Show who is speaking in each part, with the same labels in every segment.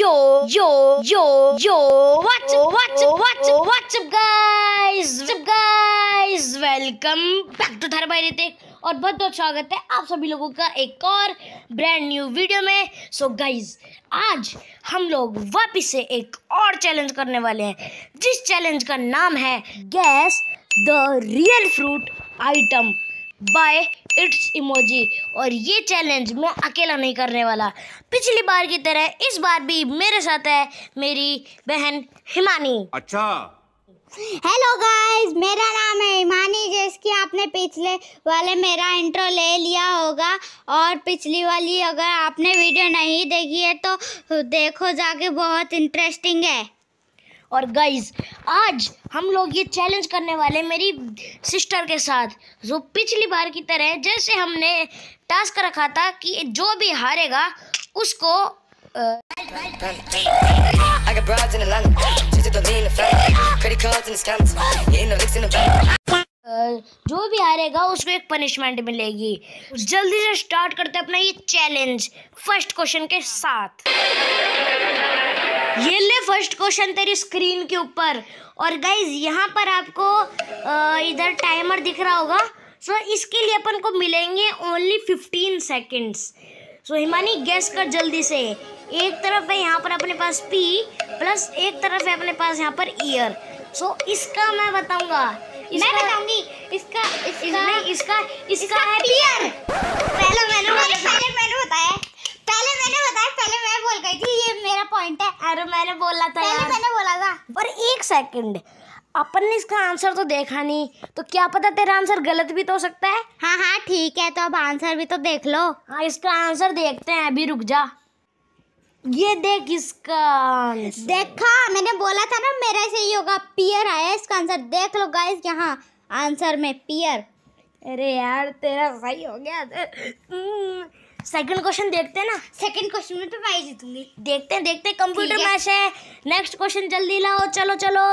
Speaker 1: yo, yo, yo, yo. What's up, what's up, what's up, what's up, guys? What's up, guys? Welcome back to thar bhai rite और बहुत बहुत स्वागत है आप सभी लोगों का एक और ब्रांड न्यू वीडियो में सो so गाइज आज हम लोग वापिस से एक और चैलेंज करने वाले हैं जिस चैलेंज का नाम है guess the real fruit item by its emoji और ये चैलेंज मैं अकेला नहीं करने वाला पिछली बार की तरह इस बार भी मेरे साथ है मेरी बहन हिमानी अच्छा हेलो गाइस मेरा नाम है हिमानी जिसकी आपने पिछले वाले मेरा इंट्रो ले लिया होगा और पिछली वाली अगर आपने वीडियो नहीं देखी है तो देखो जाके बहुत इंटरेस्टिंग है और गाइज आज हम लोग ये चैलेंज करने वाले मेरी सिस्टर के साथ जो पिछली बार की तरह जैसे हमने टास्क रखा था कि जो भी हारेगा उसको जो भी हारेगा उसको एक पनिशमेंट मिलेगी जल्दी से स्टार्ट करते अपना ये चैलेंज फर्स्ट क्वेश्चन के साथ ये ले फर्स्ट क्वेश्चन तेरी स्क्रीन के ऊपर और गाइज यहाँ पर आपको इधर टाइमर दिख रहा होगा सो so, इसके लिए अपन को मिलेंगे only fifteen seconds so Himani guess कर जल्दी से एक तरफ है यहाँ पर अपने पास पी प्लस एक तरफ है अपने पास यहाँ पर ईयर सो so, इसका मैं बताऊँगा मैं बताऊंगी इसका इसका इसका इसका, इसका है पीयर पहले मैंने पहले मैंने बताया पहले मैंने बताया पहले मैं बोल अरे मैंने बोला था यार मैंने बोला था पर एक सेकंड अपन ने इसका आंसर तो देखा नहीं तो क्या पता तेरा आंसर गलत भी तो हो सकता है हाँ हाँ ठीक है तो अब आंसर भी तो देख लो हाँ इसका आंसर देखते हैं अभी रुक जा ये देख इसका आंसर। देखा मैंने बोला था ना मेरे से ही होगा पियर आया इसका आंसर देख लो गाइस यहाँ आंसर में पियर अरे यार तेरा सही हो गया हम्म। सेकंड क्वेश्चन देखते हैं ना सेकंड क्वेश्चन में तो मैं जीतूंगी देखते हैं देखते हैं कंप्यूटर मैच है नेक्स्ट क्वेश्चन जल्दी लाओ चलो चलो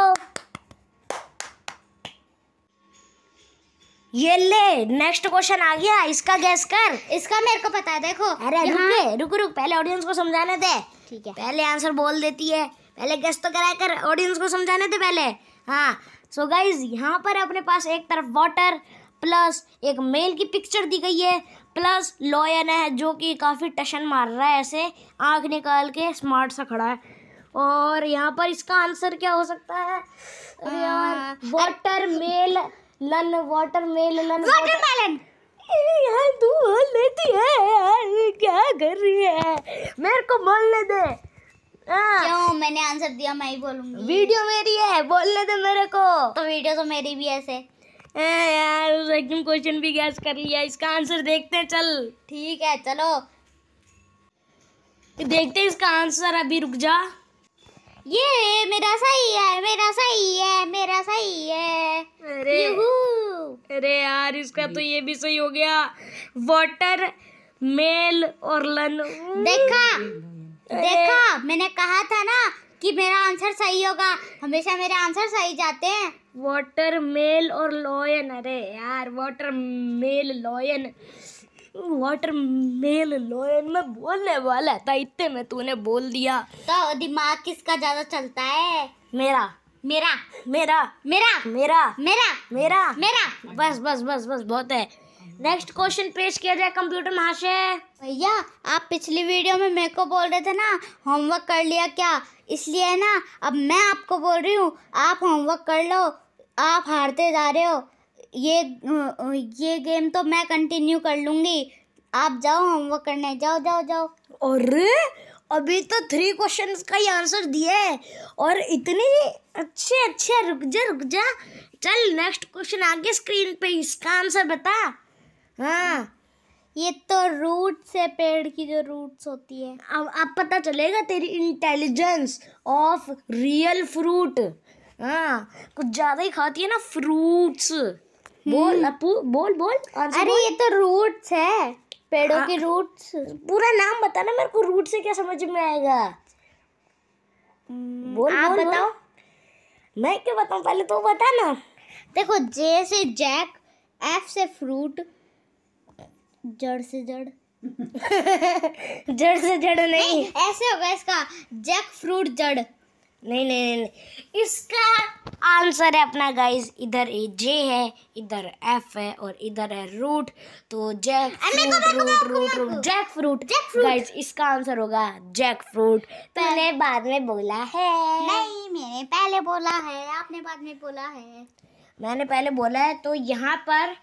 Speaker 1: ये ले नेक्स्ट क्वेश्चन आ गया इसका गैस कर इसका मेरे को पता है देखो अरे रुक रुक रुक पहले ऑडियंस को समझाने दे ठीक है पहले आंसर बोल देती है पहले गैस तो करा कर ऑडियंस को समझाने दे पहले हाँ सो गाइज यहाँ पर अपने पास एक तरफ वाटर प्लस एक मेल की पिक्चर दी गई है प्लस लॉयन है जो कि काफ़ी टशन मार रहा है ऐसे आंख निकाल के स्मार्ट सा खड़ा है और यहाँ पर इसका आंसर क्या हो सकता है watermelon watermelon यार तू बोल देती है यार क्या कर रही है मेरे को बोलने दे क्यों मैंने आंसर दिया मैं ही बोलूंगी वीडियो मेरी है बोलने दे मेरे को तो वीडियो तो मेरी भी ऐसे यार एकदम क्वेश्चन भी गैस कर लिया इसका आंसर देखते हैं चल ठीक है चलो देखते हैं इसका आंसर अभी रुक जा ये मेरा सही है मेरा सही है मेरा सही है अरे अरे यार इसका तो ये भी सही हो गया वाटर मेल और लन देखा देखा मैंने कहा था ना कि मेरा आंसर सही होगा हमेशा मेरे आंसर सही जाते हैं वाटर मेल और लॉयन अरे यार water mail lion water mail lion में बोलने वाला था इतने में तूने बोल दिया तो दिमाग किसका ज्यादा चलता है मेरा मेरा मेरा मेरा मेरा मेरा मेरा मेरा बस बस बस बस बहुत है नेक्स्ट क्वेश्चन पेश किया जाए कंप्यूटर महाशय भैया आप पिछली वीडियो में मेरे को बोल रहे थे ना होमवर्क कर लिया क्या इसलिए ना अब मैं आपको बोल रही हूँ आप होमवर्क कर लो आप हारते जा रहे हो ये ये गेम तो मैं कंटिन्यू कर लूँगी आप जाओ होमवर्क करने जाओ जाओ जाओ और अभी तो थ्री क्वेश्चन का ही आंसर दिया है और इतने अच्छे अच्छे रुक जा रुक जा चल नेक्स्ट क्वेश्चन आगे स्क्रीन पे इसका आंसर बता हाँ ये तो रूट से पेड़ की जो रूट्स होती है अब अब पता चलेगा तेरी इंटेलिजेंस ऑफ रियल फ्रूट हाँ कुछ ज़्यादा ही खाती है ना फ्रूट्स बोल हम्म। अपू बोल बोल अरे बोल? ये तो रूट्स है पेड़ों के रूट्स हाँ। पूरा नाम ना मेरे को रूट से क्या समझ में आएगा हम्म, बोल आप बोल, बताओ मैं क्यों बताऊँ पहले तो बता ना देखो जे से जैक एफ से फ्रूट जड़ से जड़ जड़ से जड़ नहीं, नहीं ऐसे होगा इसका जैक फ्रूट जड़ नहीं नहीं नहीं इसका आंसर है अपना गाइस इधर ए जे है इधर एफ है और इधर है रूट तो जैक तो fruit root root root jackfruit guys इसका आंसर होगा जैक फ्रूट पहले बाद में बोला है नहीं मैंने पहले बोला है आपने बाद में बोला है मैंने पहले बोला है तो यहाँ पर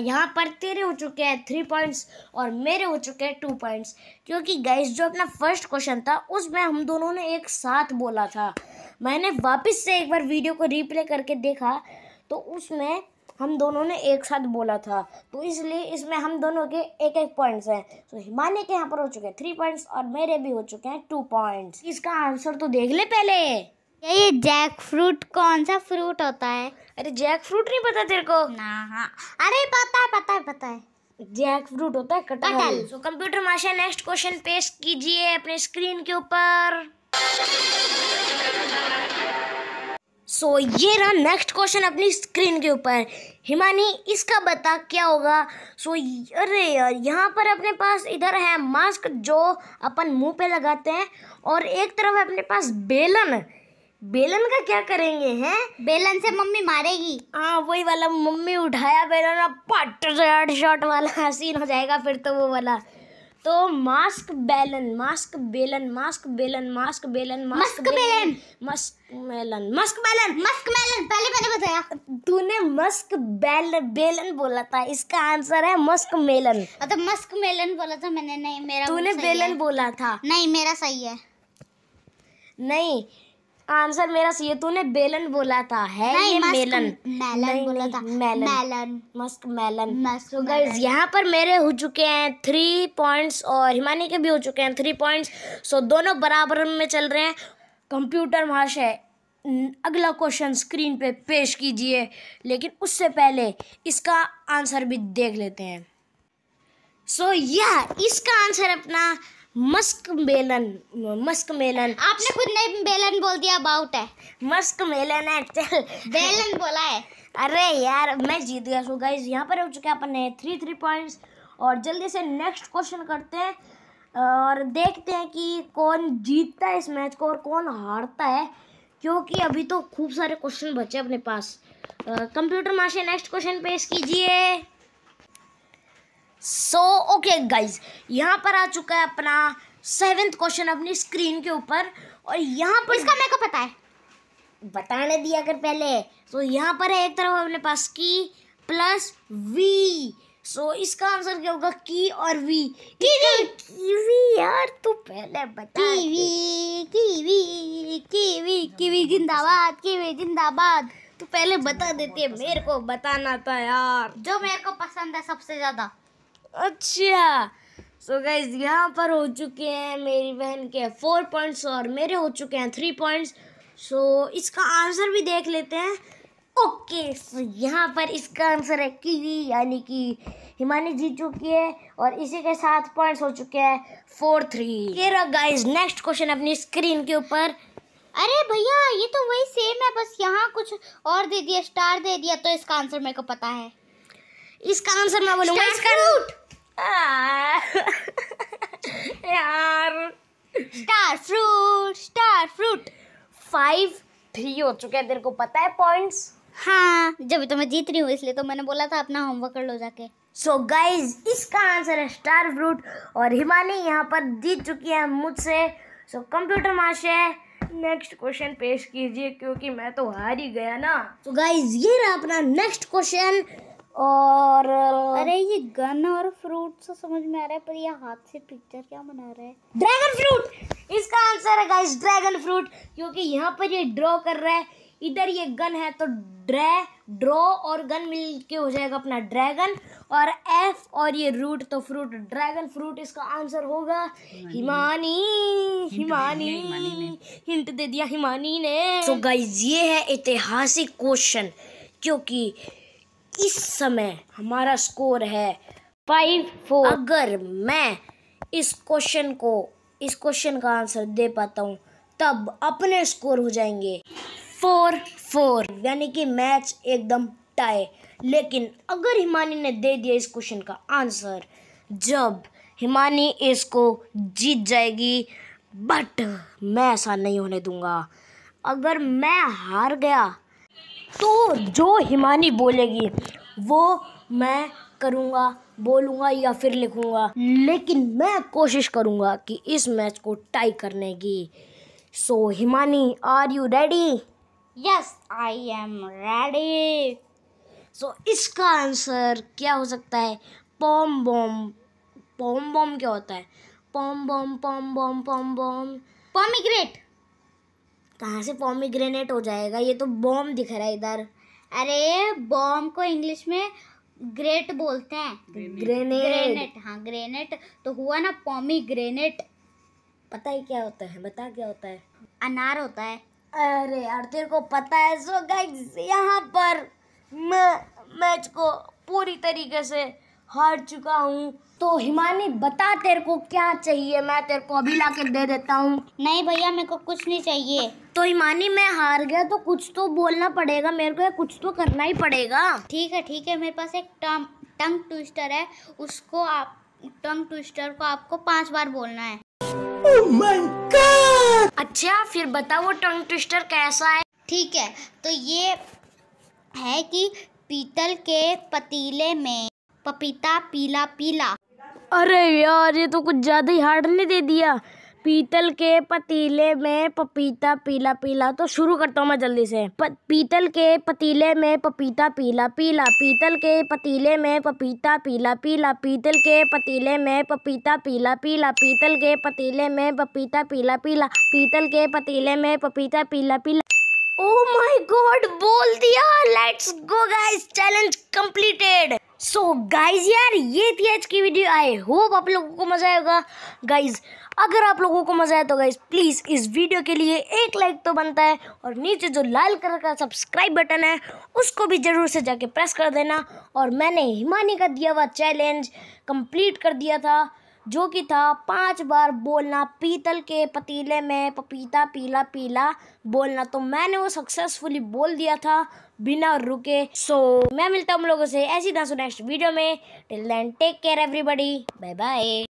Speaker 1: यहाँ पर तेरे हो चुके हैं थ्री पॉइंट्स और मेरे हो चुके हैं टू पॉइंट्स क्योंकि गाइस जो अपना फर्स्ट क्वेश्चन था उसमें हम दोनों ने एक साथ बोला था मैंने वापस से एक बार वीडियो को रिप्ले करके देखा तो उसमें हम दोनों ने एक साथ बोला था तो इसलिए इसमें हम दोनों के एक एक पॉइंट्स हैं तो हिमालय के यहाँ पर हो चुके हैं थ्री पॉइंट्स और मेरे भी हो चुके हैं टू पॉइंट्स इसका आंसर तो देख ले पहले क्या ये जैक फ्रूट कौन सा फ्रूट होता है अरे जैक फ्रूट नहीं पता तेरे को ना हाँ अरे पता है पता है पता है जैक फ्रूट होता है कटहल सो कंप्यूटर माशा नेक्स्ट क्वेश्चन पेस्ट कीजिए अपने स्क्रीन के ऊपर सो so, ये रहा नेक्स्ट क्वेश्चन अपनी स्क्रीन के ऊपर हिमानी इसका बता क्या होगा सो so, अरे यार यहाँ पर अपने पास इधर है मास्क जो अपन मुंह पे लगाते हैं और एक तरफ है अपने पास बेलन बेलन का क्या करेंगे हैं बेलन से मम्मी मारेगी हाँ वही वाला मम्मी उठाया बेलन अब पट शॉट शॉट वाला हसीन हो जाएगा फिर तो वो वाला तो मास्क बेलन मास्क बेलन मास्क बेलन मास्क बेलन मास्क बेलन मस्क मेलन मस्क बेलन मस्क मेलन पहले पहले बताया तूने मस्क बेल बेलन बोला था इसका आंसर है मस्क मेलन मतलब हाँ तो मस्क मेलन बोला था मैंने नहीं मेरा तूने बेलन बोला था नहीं मेरा सही है नहीं आंसर मेरा सी है तूने बेलन बोला था है नहीं, ये मेलन मेलन बोला था melon melon musk melon musk guys यहाँ पर मेरे हो चुके हैं थ्री पॉइंट्स और हिमानी के भी हो चुके हैं थ्री पॉइंट्स सो दोनों बराबर में चल रहे हैं कंप्यूटर महाशय अगला क्वेश्चन स्क्रीन पे पेश कीजिए लेकिन उससे पहले इसका आंसर भी देख लेते हैं सो so, यह yeah, इसका आंसर अपना मस्क मेलन मस्क मेलन आपने खुद ने बेलन बोल दिया अबाउट है मस्क मेलन है चल बेलन बोला है अरे यार मैं जीत गया सो गाइस यहाँ पर हो चुके हैं अपने थ्री थ्री पॉइंट्स और जल्दी से नेक्स्ट क्वेश्चन करते हैं और देखते हैं कि कौन जीतता है इस मैच को और कौन हारता है क्योंकि अभी तो खूब सारे क्वेश्चन बचे अपने पास कंप्यूटर माशे नेक्स्ट क्वेश्चन पेश कीजिए सो ओके गाइज यहाँ पर आ चुका है अपना सेवेंथ क्वेश्चन अपनी स्क्रीन के ऊपर और यहाँ पर इसका मेरे को पता है बताने दिया अगर पहले तो यहाँ पर है एक तरफ अपने पास की प्लस वी सो इसका आंसर क्या होगा की और वी टीवी टीवी यार तू पहले बता टीवी टीवी टीवी टीवी जिंदाबाद टीवी जिंदाबाद तू पहले बता देती है मेरे को बताना था यार जो मेरे को पसंद है सबसे ज़्यादा अच्छा सो गाइज यहाँ पर हो चुके हैं मेरी बहन के फोर पॉइंट्स और मेरे हो चुके हैं थ्री पॉइंट्स सो इसका आंसर भी देख लेते हैं ओके okay, सो so यहाँ पर इसका आंसर है कीवी यानी कि हिमानी जीत चुकी है और इसी के साथ पॉइंट्स हो चुके हैं फोर थ्री तेरा गाइज नेक्स्ट क्वेश्चन अपनी स्क्रीन के ऊपर अरे भैया ये तो वही सेम है बस यहाँ कुछ और दे दिया स्टार दे दिया तो इसका आंसर मेरे को पता है इसका आंसर मैं बोलूंगा इसका रूट यार star fruit star fruit five three हो चुके हैं तेरे को पता है पॉइंट्स हाँ जब तो मैं जीत रही हूँ इसलिए तो मैंने बोला था अपना होमवर्क कर लो जाके सो so गाइज इसका आंसर है स्टार फ्रूट और हिमानी यहाँ पर जीत चुकी है मुझसे सो so, कंप्यूटर माशे नेक्स्ट क्वेश्चन पेश कीजिए क्योंकि मैं तो हार ही गया ना तो so गाइज ये रहा अपना नेक्स्ट क्वेश्चन और अरे ये गन और फ्रूट से समझ में आ रहा है पर ये हाथ से पिक्चर क्या बना रहा है ड्रैगन फ्रूट इसका आंसर है गाइस ड्रैगन फ्रूट क्योंकि यहाँ पर ये ड्रॉ कर रहा है इधर ये गन है तो ड्रे ड्रॉ और गन मिल के हो जाएगा अपना ड्रैगन और एफ और ये रूट तो फ्रूट ड्रैगन फ्रूट इसका आंसर होगा हिमानी हिमानी हिंट दे दिया हिमानी ने तो so गाइज ये है ऐतिहासिक क्वेश्चन क्योंकि इस समय हमारा स्कोर है फाइव फोर अगर मैं इस क्वेश्चन को इस क्वेश्चन का आंसर दे पाता हूँ तब अपने स्कोर हो जाएंगे फोर फोर यानी कि मैच एकदम टाई लेकिन अगर हिमानी ने दे दिया इस क्वेश्चन का आंसर जब हिमानी इसको जीत जाएगी बट मैं ऐसा नहीं होने दूंगा अगर मैं हार गया तो जो हिमानी बोलेगी वो मैं करूँगा बोलूँगा या फिर लिखूँगा लेकिन मैं कोशिश करूँगा कि इस मैच को टाई करने की so so, Himani are you ready yes I am ready so इसका आंसर क्या हो सकता है पॉम बॉम पॉम बॉम क्या होता है पॉम बॉम पॉम बॉम पॉम बॉम पॉमिग्रेट कहाँ से पॉमीग्रेनेट हो जाएगा ये तो बॉम दिख रहा है इधर अरे बॉम को इंग्लिश में ग्रेट बोलते हैं ग्रेनेट ग्रेनेट हाँ ग्रेनेट तो हुआ ना पॉमी ग्रेनेट पता ही क्या होता है बता क्या होता है अनार होता है अरे यार तेरे को पता है सो गाइस यहाँ पर मैं मैच को पूरी तरीके से हार चुका हूँ तो हिमानी बता तेरे को क्या चाहिए मैं तेरे को अभी ला दे देता हूँ नहीं भैया मेरे को कुछ नहीं चाहिए तो हिमानी मैं हार गया तो कुछ तो बोलना पड़ेगा मेरे को कुछ तो करना ही पड़ेगा ठीक है ठीक है मेरे पास एक टंग ट्विस्टर है उसको आप टंग ट्विस्टर को आपको पांच बार बोलना है oh अच्छा फिर बताओ टंग ट्विस्टर कैसा है ठीक है तो ये है कि पीतल के पतीले में पपीता पीला पीला अरे यार ये तो कुछ ज़्यादा ही हार्ड ने दे दिया पीतल के पतीले में पपीता पीला पीला तो शुरू करता हूँ मैं जल्दी से प, पीतल के पतीले में पपीता पीला पीला पीतल के पतीले में पपीता पीला पीला पीतल के पतीले में पपीता पीला पीला पीतल के पतीले में पपीता पीला पीला पीतल के पतीले में पपीता पीला पीला ओ माय गॉड बोल दिया let's go guys challenge completed so so, guys यार ये थी आज की वीडियो आई होप आप लोगों को मज़ा आएगा गाइज अगर आप लोगों को मज़ा आया तो गाइज प्लीज़ इस वीडियो के लिए एक लाइक तो बनता है और नीचे जो लाल कलर का सब्सक्राइब बटन है उसको भी ज़रूर से जाके प्रेस कर देना और मैंने हिमानी का दिया हुआ चैलेंज कंप्लीट कर दिया था जो कि था पांच बार बोलना पीतल के पतीले में पपीता पीला पीला बोलना तो मैंने वो सक्सेसफुली बोल दिया था बिना रुके सो so, मैं मिलता हूँ हम लोगों से ऐसी नेक्स्ट वीडियो में till then take care everybody bye bye